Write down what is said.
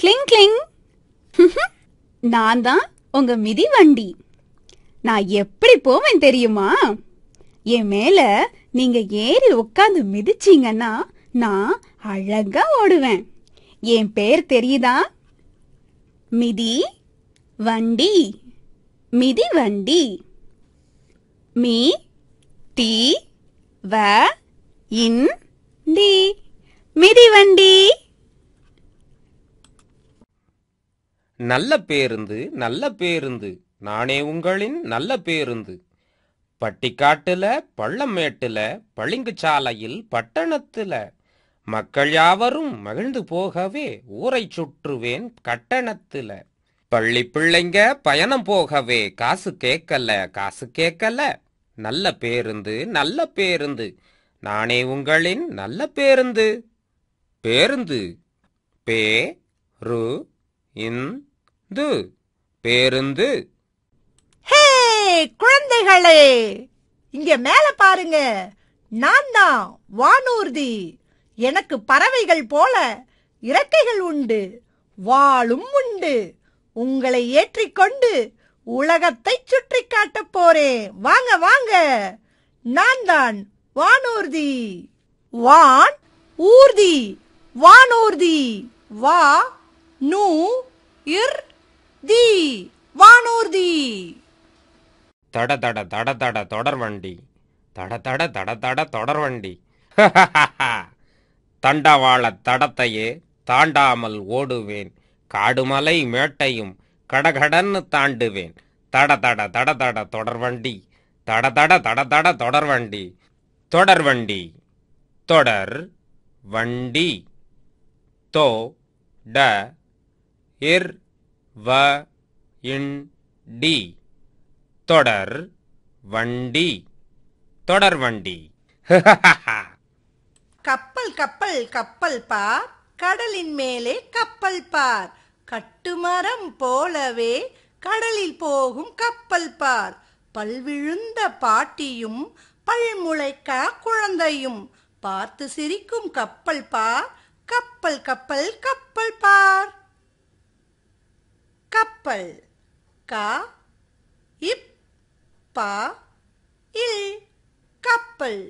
கிளிங் கிளிங் நான் தான் உங்க மிதி வண்டி நான் எப்படி போவேன் தெரியுமா என் மேல நீங்க ஏறி உட்காந்து மிதிச்சீங்கன்னா நான் அழகா ஓடுவேன் என் பேர் தெரியுதா மிதி வண்டி மிதி வண்டி மீ தி வ இன் டி மிதி வண்டி நல்ல பேருந்து நல்ல பேருந்து நானே உங்களின் நல்ல பேருந்து பட்டிக்காட்டுல பள்ளமேட்டுல பளிங்கு சாலையில் பட்டணத்துல மக்கள் யாவரும் மகிழ்ந்து போகவே ஊரை சுற்றுவேன் கட்டணத்துல பள்ளி பிள்ளைங்க பயணம் போகவே காசு கேட்கல காசு கேட்கல நல்ல பேருந்து நல்ல பேருந்து நானே உங்களின் நல்ல பேருந்து பேருந்து பே ரு இன் து பேருந்து ஹே குழந்தைகளே இங்க மேல பாருங்க நான் தான் வானூர்தி எனக்கு பறவைகள் போல இறக்கைகள் உண்டு வாளும் உண்டு உங்களை ஏற்றிக்கொண்டு உலகத்தை சுற்றி காட்டப் போறேன் வாங்க வாங்க நான் தான் வானூர்தி வான் ஊர்தி வானூர்தி வா நூ இர் தி வானூர்தி தட தட தட தட தொடர் வண்டி தட தட தட தட தொடர் வண்டி தண்டவாள தடத்தையே தாண்டாமல் ஓடுவேன் காடுமலை மேட்டையும் கடகடன்னு தாண்டுவேன் தட தட தட தட தொடர் வண்டி தட தட தட தட தொடர் வண்டி தொடர் வண்டி தொடர் வண்டி தோ ட இர் வ இன் டி தொடர் வண்டி தொடர் வண்டி கப்பல் கப்பல் கப்பல் பார் கடலின் மேலே கப்பல் பார் கட்டுமரம் போலவே கடலில் போகும் கப்பல் பார் பல்விழுந்த பாட்டியும் பல்முளைக்கா குழந்தையும் பார்த்து சிரிக்கும் கப்பல் பார் கப்பல் கப்பல் கப்பல் பார் கள் கா இப் பா இல் கப்பல்